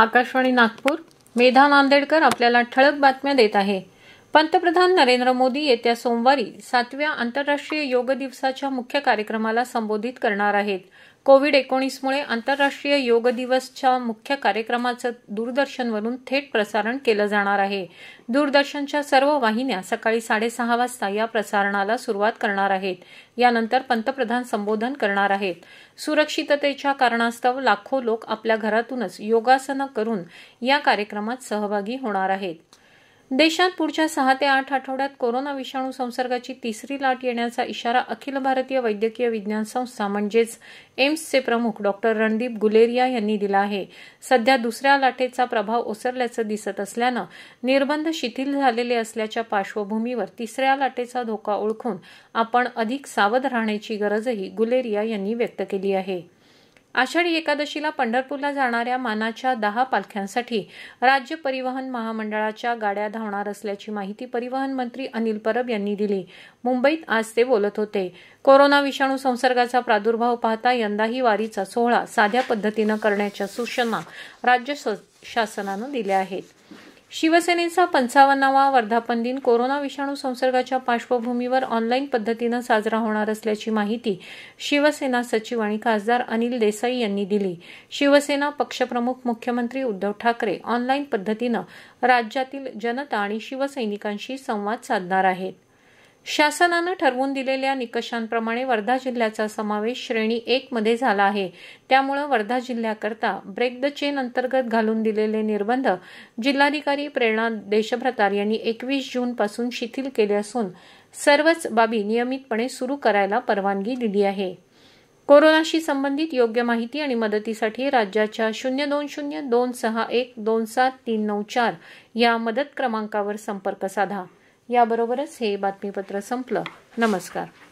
आकाशवाणी नागपूर मेधा नांदेडकर आपल्याला ठळक बातम्या देत आहे पंतप्रधान नरेंद्र मोदी येत्या सोमवारी सातव्या आंतरराष्ट्रीय योग दिवसाच्या मुख्य कार्यक्रमाला संबोधित करणार आहेत कोविड एकोणीसमुळे आंतरराष्ट्रीय योग दिवसच्या मुख्य कार्यक्रमाचं दूरदर्शनवरून थेट प्रसारण केलं जाणार आहे दूरदर्शनच्या सर्व वाहिन्या सकाळी साडेसहा वाजता या प्रसारणाला सुरुवात करणार आहेत यानंतर पंतप्रधान संबोधन करणार आहेत सुरक्षिततेच्या कारणास्तव लाखो लोक आपल्या घरातूनच योगासनं करून या कार्यक्रमात सहभागी होणार आहेत देशात पुढच्या सहा ते आठ आठवड्यात कोरोना विषाणू संसर्गाची तिसरी लाट येण्याचा इशारा अखिल भारतीय वैद्यकीय विज्ञान संस्था म्हणजेच एम्सचे प्रमुख डॉक्टर रणदीप गुलेरिया यांनी दिला आहे सध्या दुसऱ्या लाटेचा प्रभाव ओसरल्याचं दिसत असल्यानं निर्बंध शिथिल झालेले असल्याच्या पार्श्वभूमीवर तिसऱ्या लाटेचा धोका ओळखून आपण अधिक सावध राहण्याची गरजही गुलेरिया यांनी व्यक्त केली आहे आषाढी एकादशीला पंढरपूरला जाणाऱ्या मानाच्या दहा पालख्यांसाठी राज्य परिवहन महामंडळाच्या गाड्या धावणार असल्याची माहिती परिवहन मंत्री अनिल परब यांनी दिली मुंबईत आज ते बोलत होते कोरोना विषाणू संसर्गाचा प्रादुर्भाव पाहता यंदाही वारीचा सोहळा साध्या पद्धतीनं करण्याच्या सूचना राज्य शासनानं दिल्या आहेत शिवसेनेचा पंचावन्नावा वर्धापन दिन कोरोना विषाणू संसर्गाच्या पार्श्वभूमीवर ऑनलाईन पद्धतीनं साजरा होणार असल्याची माहिती शिवसेना सचिव आणि खासदार अनिल देसाई यांनी दिली शिवसेना पक्षप्रमुख मुख्यमंत्री उद्धव ठाकरे ऑनलाईन पद्धतीनं राज्यातील जनता आणि शिवसैनिकांशी संवाद साधणार आहेत शासनानं ठरवून दिलेल्या निकषांप्रमाणे वर्धा जिल्ह्याचा समावेश श्रेणी एक मध्ये झाला आहे त्यामुळं वर्धा जिल्ह्याकरता ब्रेक द चेन अंतर्गत घालून दिलेले निर्बंध जिल्हाधिकारी प्रेरणा देशभ्रतार यांनी एकवीस जून पासून शिथिल केले असून सर्वच बाबी नियमितपणे सुरू करायला परवानगी दिली आहे कोरोनाशी संबंधित योग्य माहिती आणि मदतीसाठी राज्याच्या शून्य दोन शून्य दोन सहा एक दोन सात तीन नऊ चार या मदत क्रमांकावर संपर्क साधा याबरोबरच हे बातमीपत्र संपलं नमस्कार